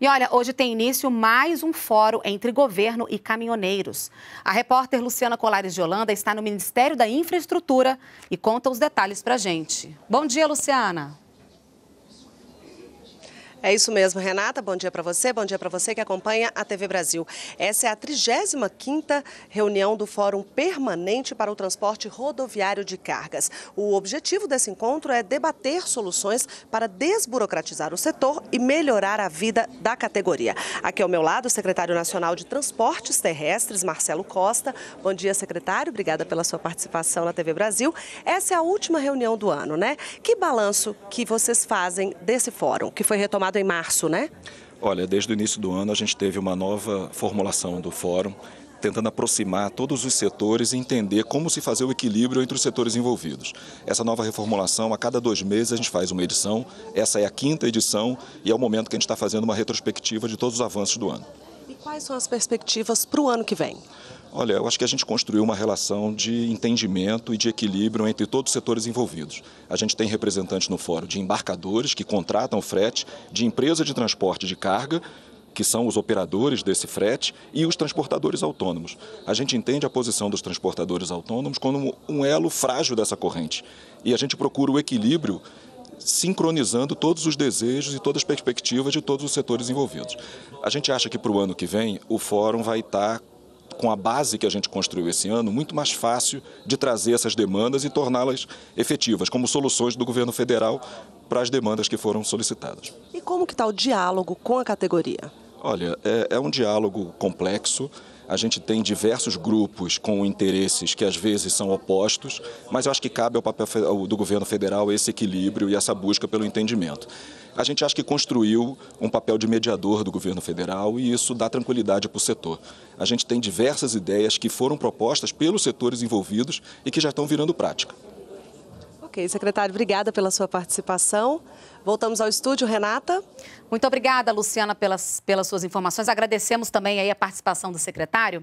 E olha, hoje tem início mais um fórum entre governo e caminhoneiros. A repórter Luciana Colares de Holanda está no Ministério da Infraestrutura e conta os detalhes para gente. Bom dia, Luciana. É isso mesmo, Renata. Bom dia para você, bom dia para você que acompanha a TV Brasil. Essa é a 35ª reunião do Fórum Permanente para o Transporte Rodoviário de Cargas. O objetivo desse encontro é debater soluções para desburocratizar o setor e melhorar a vida da categoria. Aqui ao meu lado, o secretário nacional de Transportes Terrestres, Marcelo Costa. Bom dia, secretário. Obrigada pela sua participação na TV Brasil. Essa é a última reunião do ano, né? Que balanço que vocês fazem desse fórum, que foi retomado em março, né? Olha, desde o início do ano a gente teve uma nova formulação do fórum, tentando aproximar todos os setores e entender como se fazer o equilíbrio entre os setores envolvidos. Essa nova reformulação, a cada dois meses a gente faz uma edição, essa é a quinta edição e é o momento que a gente está fazendo uma retrospectiva de todos os avanços do ano. E quais são as perspectivas para o ano que vem? Olha, eu acho que a gente construiu uma relação de entendimento e de equilíbrio entre todos os setores envolvidos. A gente tem representantes no fórum de embarcadores que contratam frete, de empresa de transporte de carga, que são os operadores desse frete, e os transportadores autônomos. A gente entende a posição dos transportadores autônomos como um elo frágil dessa corrente. E a gente procura o equilíbrio sincronizando todos os desejos e todas as perspectivas de todos os setores envolvidos. A gente acha que para o ano que vem o fórum vai estar tá com a base que a gente construiu esse ano, muito mais fácil de trazer essas demandas e torná-las efetivas, como soluções do governo federal para as demandas que foram solicitadas. E como que está o diálogo com a categoria? Olha, é, é um diálogo complexo a gente tem diversos grupos com interesses que às vezes são opostos, mas eu acho que cabe ao papel do governo federal esse equilíbrio e essa busca pelo entendimento. A gente acha que construiu um papel de mediador do governo federal e isso dá tranquilidade para o setor. A gente tem diversas ideias que foram propostas pelos setores envolvidos e que já estão virando prática. Ok, secretário, obrigada pela sua participação. Voltamos ao estúdio, Renata. Muito obrigada, Luciana, pelas, pelas suas informações. Agradecemos também aí a participação do secretário.